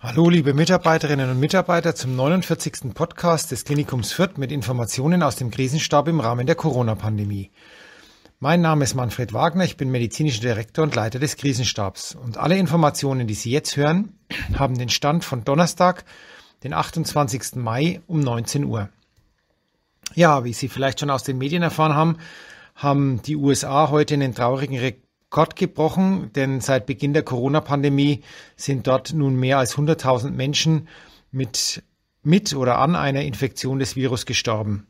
Hallo, liebe Mitarbeiterinnen und Mitarbeiter zum 49. Podcast des Klinikums Fürth mit Informationen aus dem Krisenstab im Rahmen der Corona-Pandemie. Mein Name ist Manfred Wagner, ich bin medizinischer Direktor und Leiter des Krisenstabs. Und alle Informationen, die Sie jetzt hören, haben den Stand von Donnerstag, den 28. Mai um 19 Uhr. Ja, wie Sie vielleicht schon aus den Medien erfahren haben, haben die USA heute einen traurigen Gott gebrochen, denn seit Beginn der Corona-Pandemie sind dort nun mehr als 100.000 Menschen mit, mit oder an einer Infektion des Virus gestorben.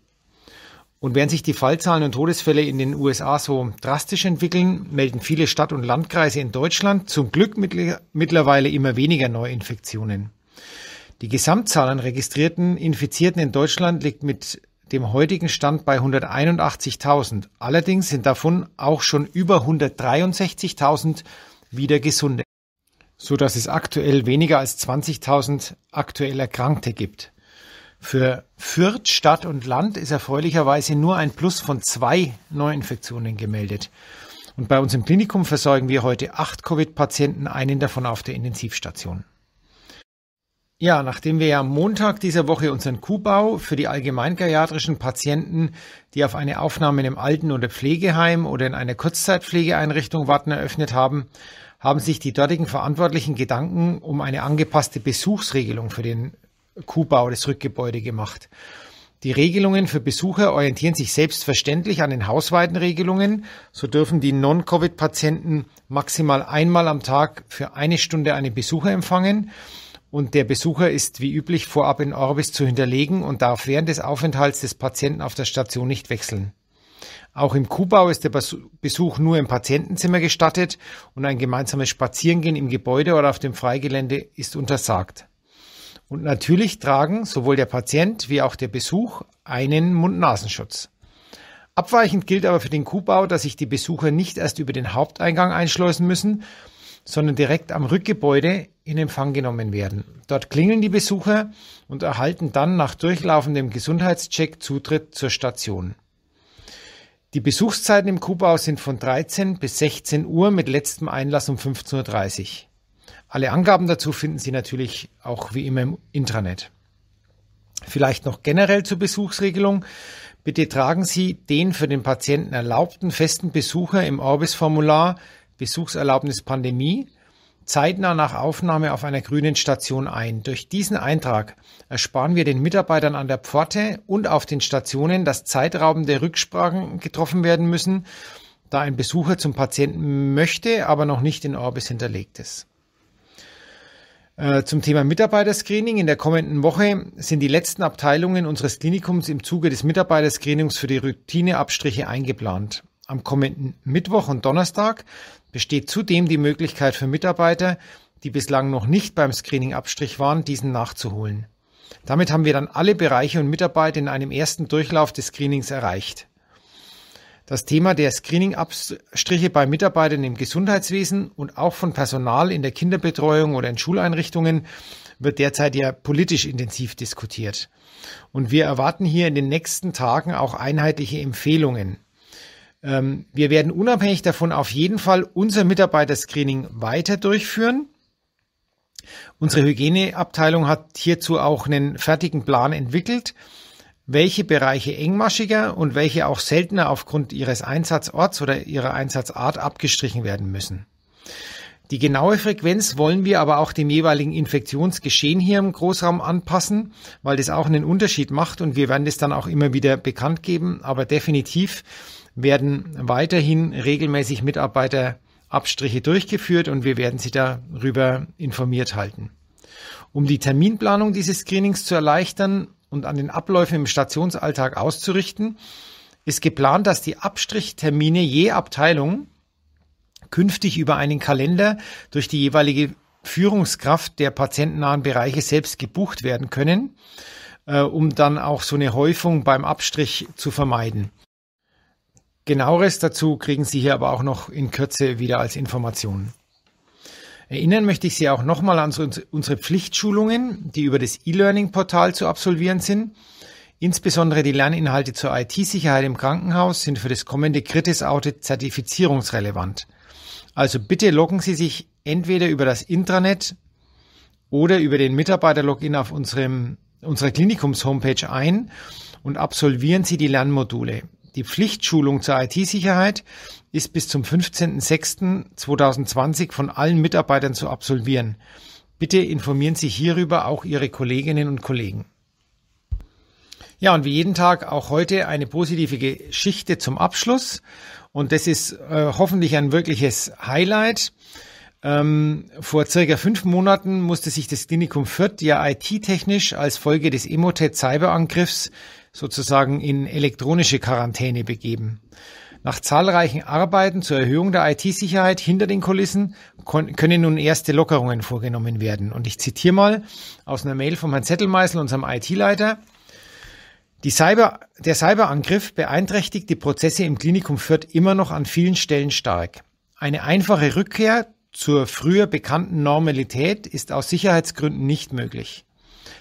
Und während sich die Fallzahlen und Todesfälle in den USA so drastisch entwickeln, melden viele Stadt- und Landkreise in Deutschland zum Glück mittlerweile immer weniger Neuinfektionen. Die Gesamtzahl an registrierten Infizierten in Deutschland liegt mit dem heutigen Stand bei 181.000. Allerdings sind davon auch schon über 163.000 wieder Gesunde, so dass es aktuell weniger als 20.000 aktuell Erkrankte gibt. Für Fürth, Stadt und Land ist erfreulicherweise nur ein Plus von zwei Neuinfektionen gemeldet. Und bei uns im Klinikum versorgen wir heute acht Covid-Patienten, einen davon auf der Intensivstation. Ja, nachdem wir ja am Montag dieser Woche unseren Kuhbau für die allgemeingeriatrischen Patienten, die auf eine Aufnahme in einem Alten- oder Pflegeheim oder in einer Kurzzeitpflegeeinrichtung warten, eröffnet haben, haben sich die dortigen Verantwortlichen Gedanken um eine angepasste Besuchsregelung für den Kuhbau des Rückgebäude gemacht. Die Regelungen für Besucher orientieren sich selbstverständlich an den hausweiten Regelungen. So dürfen die Non-Covid-Patienten maximal einmal am Tag für eine Stunde einen Besucher empfangen und der Besucher ist wie üblich vorab in Orbis zu hinterlegen und darf während des Aufenthalts des Patienten auf der Station nicht wechseln. Auch im Kubau ist der Besuch nur im Patientenzimmer gestattet und ein gemeinsames Spazierengehen im Gebäude oder auf dem Freigelände ist untersagt. Und natürlich tragen sowohl der Patient wie auch der Besuch einen Mund-Nasenschutz. Abweichend gilt aber für den Kubau, dass sich die Besucher nicht erst über den Haupteingang einschleusen müssen, sondern direkt am Rückgebäude in Empfang genommen werden. Dort klingeln die Besucher und erhalten dann nach durchlaufendem Gesundheitscheck Zutritt zur Station. Die Besuchszeiten im Kuhbau sind von 13 bis 16 Uhr mit letztem Einlass um 15.30 Uhr. Alle Angaben dazu finden Sie natürlich auch wie immer im Intranet. Vielleicht noch generell zur Besuchsregelung. Bitte tragen Sie den für den Patienten erlaubten festen Besucher im Orbis-Formular Besuchserlaubnis Pandemie zeitnah nach Aufnahme auf einer grünen Station ein. Durch diesen Eintrag ersparen wir den Mitarbeitern an der Pforte und auf den Stationen, dass zeitraubende Rücksprachen getroffen werden müssen, da ein Besucher zum Patienten möchte, aber noch nicht in Orbis hinterlegt ist. Äh, zum Thema Mitarbeiterscreening. In der kommenden Woche sind die letzten Abteilungen unseres Klinikums im Zuge des Mitarbeiterscreenings für die Routineabstriche eingeplant. Am kommenden Mittwoch und Donnerstag besteht zudem die Möglichkeit für Mitarbeiter, die bislang noch nicht beim Screening-Abstrich waren, diesen nachzuholen. Damit haben wir dann alle Bereiche und Mitarbeiter in einem ersten Durchlauf des Screenings erreicht. Das Thema der Screening-Abstriche bei Mitarbeitern im Gesundheitswesen und auch von Personal in der Kinderbetreuung oder in Schuleinrichtungen wird derzeit ja politisch intensiv diskutiert. Und wir erwarten hier in den nächsten Tagen auch einheitliche Empfehlungen. Ähm, wir werden unabhängig davon auf jeden Fall unser Mitarbeiterscreening weiter durchführen. Unsere Hygieneabteilung hat hierzu auch einen fertigen Plan entwickelt, welche Bereiche engmaschiger und welche auch seltener aufgrund ihres Einsatzorts oder ihrer Einsatzart abgestrichen werden müssen. Die genaue Frequenz wollen wir aber auch dem jeweiligen Infektionsgeschehen hier im Großraum anpassen, weil das auch einen Unterschied macht und wir werden das dann auch immer wieder bekannt geben. Aber definitiv werden weiterhin regelmäßig Mitarbeiterabstriche durchgeführt und wir werden Sie darüber informiert halten. Um die Terminplanung dieses Screenings zu erleichtern und an den Abläufen im Stationsalltag auszurichten, ist geplant, dass die Abstrichtermine je Abteilung künftig über einen Kalender durch die jeweilige Führungskraft der patientennahen Bereiche selbst gebucht werden können, äh, um dann auch so eine Häufung beim Abstrich zu vermeiden. Genaueres dazu kriegen Sie hier aber auch noch in Kürze wieder als Informationen. Erinnern möchte ich Sie auch nochmal an unsere Pflichtschulungen, die über das E-Learning-Portal zu absolvieren sind. Insbesondere die Lerninhalte zur IT-Sicherheit im Krankenhaus sind für das kommende Kritis-Audit zertifizierungsrelevant. Also bitte loggen Sie sich entweder über das Intranet oder über den Mitarbeiter-Login auf unserem, unserer Klinikums-Homepage ein und absolvieren Sie die Lernmodule. Die Pflichtschulung zur IT-Sicherheit ist bis zum 15.06.2020 von allen Mitarbeitern zu absolvieren. Bitte informieren Sie hierüber auch Ihre Kolleginnen und Kollegen. Ja, und wie jeden Tag auch heute eine positive Geschichte zum Abschluss. Und das ist äh, hoffentlich ein wirkliches Highlight. Ähm, vor circa fünf Monaten musste sich das Klinikum Fürth ja IT-technisch als Folge des Emotet-Cyberangriffs sozusagen in elektronische Quarantäne begeben. Nach zahlreichen Arbeiten zur Erhöhung der IT-Sicherheit hinter den Kulissen können nun erste Lockerungen vorgenommen werden. Und ich zitiere mal aus einer Mail von Herrn Zettelmeißel, unserem IT-Leiter. Cyber, der Cyberangriff beeinträchtigt die Prozesse im Klinikum Fürth immer noch an vielen Stellen stark. Eine einfache Rückkehr zur früher bekannten Normalität ist aus Sicherheitsgründen nicht möglich.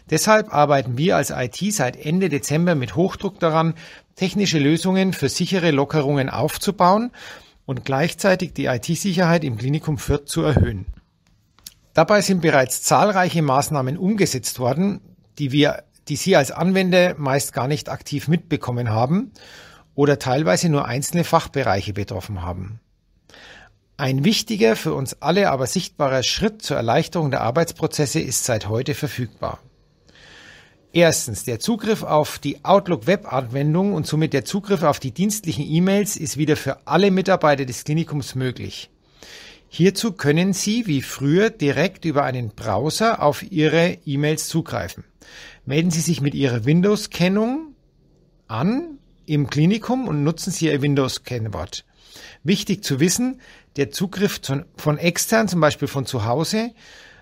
Deshalb arbeiten wir als IT seit Ende Dezember mit Hochdruck daran, technische Lösungen für sichere Lockerungen aufzubauen und gleichzeitig die IT-Sicherheit im Klinikum Fürth zu erhöhen. Dabei sind bereits zahlreiche Maßnahmen umgesetzt worden, die wir, die Sie als Anwender meist gar nicht aktiv mitbekommen haben oder teilweise nur einzelne Fachbereiche betroffen haben. Ein wichtiger, für uns alle aber sichtbarer Schritt zur Erleichterung der Arbeitsprozesse ist seit heute verfügbar. Erstens, der Zugriff auf die Outlook-Web-Anwendung und somit der Zugriff auf die dienstlichen E-Mails ist wieder für alle Mitarbeiter des Klinikums möglich. Hierzu können Sie wie früher direkt über einen Browser auf Ihre E-Mails zugreifen. Melden Sie sich mit Ihrer Windows-Kennung an im Klinikum und nutzen Sie Ihr Windows-Kennwort. Wichtig zu wissen, der Zugriff von extern, zum Beispiel von zu Hause,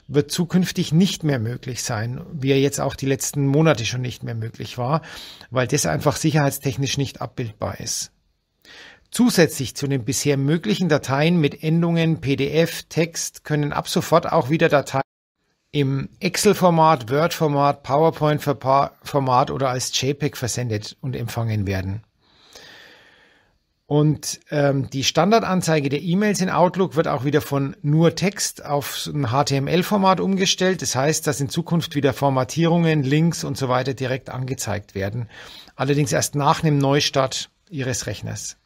wird zukünftig nicht mehr möglich sein, wie er jetzt auch die letzten Monate schon nicht mehr möglich war, weil das einfach sicherheitstechnisch nicht abbildbar ist. Zusätzlich zu den bisher möglichen Dateien mit Endungen PDF, Text können ab sofort auch wieder Dateien im Excel-Format, Word-Format, PowerPoint-Format oder als JPEG versendet und empfangen werden. Und ähm, die Standardanzeige der E-Mails in Outlook wird auch wieder von nur Text auf ein HTML-Format umgestellt. Das heißt, dass in Zukunft wieder Formatierungen, Links und so weiter direkt angezeigt werden. Allerdings erst nach einem Neustart Ihres Rechners.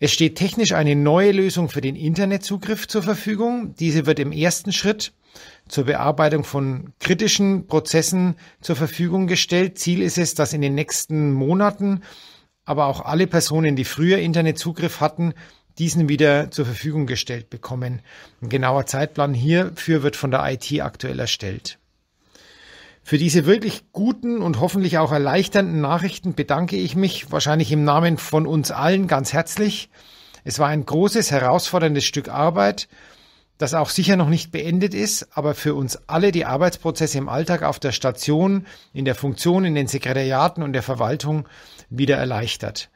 Es steht technisch eine neue Lösung für den Internetzugriff zur Verfügung. Diese wird im ersten Schritt zur Bearbeitung von kritischen Prozessen zur Verfügung gestellt. Ziel ist es, dass in den nächsten Monaten aber auch alle Personen, die früher Internetzugriff hatten, diesen wieder zur Verfügung gestellt bekommen. Ein genauer Zeitplan hierfür wird von der IT aktuell erstellt. Für diese wirklich guten und hoffentlich auch erleichternden Nachrichten bedanke ich mich wahrscheinlich im Namen von uns allen ganz herzlich. Es war ein großes, herausforderndes Stück Arbeit das auch sicher noch nicht beendet ist, aber für uns alle die Arbeitsprozesse im Alltag auf der Station, in der Funktion, in den Sekretariaten und der Verwaltung wieder erleichtert.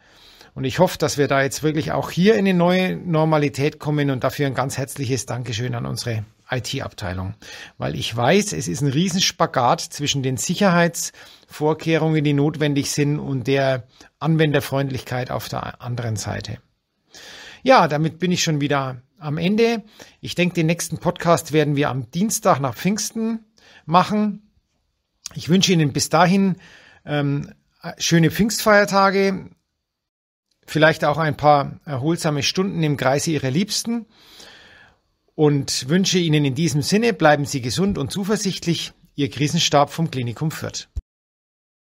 Und ich hoffe, dass wir da jetzt wirklich auch hier in eine neue Normalität kommen und dafür ein ganz herzliches Dankeschön an unsere IT-Abteilung. Weil ich weiß, es ist ein Riesenspagat zwischen den Sicherheitsvorkehrungen, die notwendig sind, und der Anwenderfreundlichkeit auf der anderen Seite. Ja, damit bin ich schon wieder am Ende. Ich denke, den nächsten Podcast werden wir am Dienstag nach Pfingsten machen. Ich wünsche Ihnen bis dahin ähm, schöne Pfingstfeiertage, vielleicht auch ein paar erholsame Stunden im Kreise Ihrer Liebsten und wünsche Ihnen in diesem Sinne, bleiben Sie gesund und zuversichtlich, Ihr Krisenstab vom Klinikum Fürth.